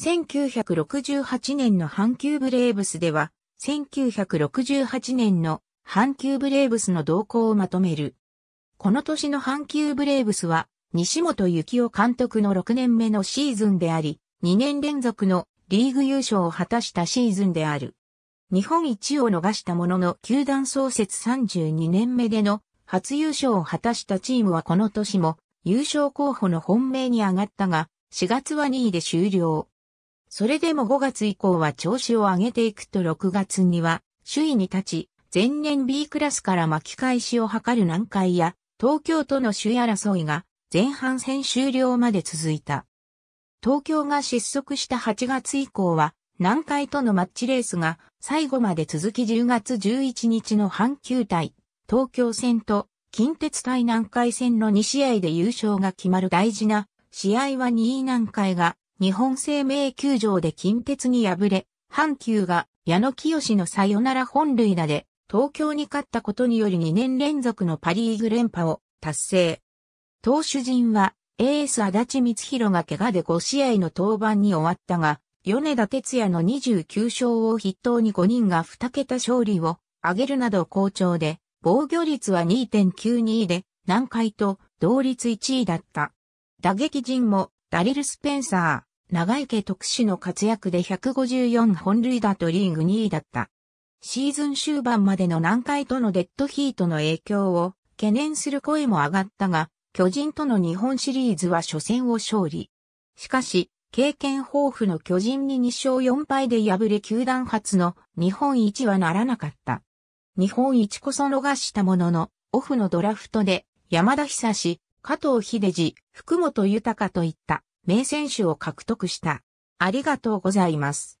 1968年の阪急ブレーブスでは、1968年の阪急ブレーブスの動向をまとめる。この年の阪急ブレーブスは、西本幸雄監督の6年目のシーズンであり、2年連続のリーグ優勝を果たしたシーズンである。日本一を逃したものの球団創設32年目での初優勝を果たしたチームはこの年も優勝候補の本命に上がったが、4月は2位で終了。それでも5月以降は調子を上げていくと6月には首位に立ち、前年 B クラスから巻き返しを図る南海や東京との首位争いが前半戦終了まで続いた。東京が失速した8月以降は南海とのマッチレースが最後まで続き10月11日の阪急対東京戦と近鉄対南海戦の2試合で優勝が決まる大事な試合は2位南海が日本生命球場で近鉄に敗れ、阪急が矢野清のさよなら本塁打で東京に勝ったことにより2年連続のパリーグ連覇を達成。投手陣はエース足立光弘が怪我で5試合の登板に終わったが、米田哲也の29勝を筆頭に5人が2桁勝利を挙げるなど好調で、防御率は2.92で、南海と同率1位だった。打撃陣もダリル・スペンサー、長池特使の活躍で154本塁打とリーグ2位だった。シーズン終盤までの南海とのデッドヒートの影響を懸念する声も上がったが、巨人との日本シリーズは初戦を勝利。しかし、経験豊富の巨人に2勝4敗で敗れ球団初の日本一はならなかった。日本一こそ逃したものの、オフのドラフトで山田久志、加藤秀治、福本豊といった名選手を獲得した。ありがとうございます。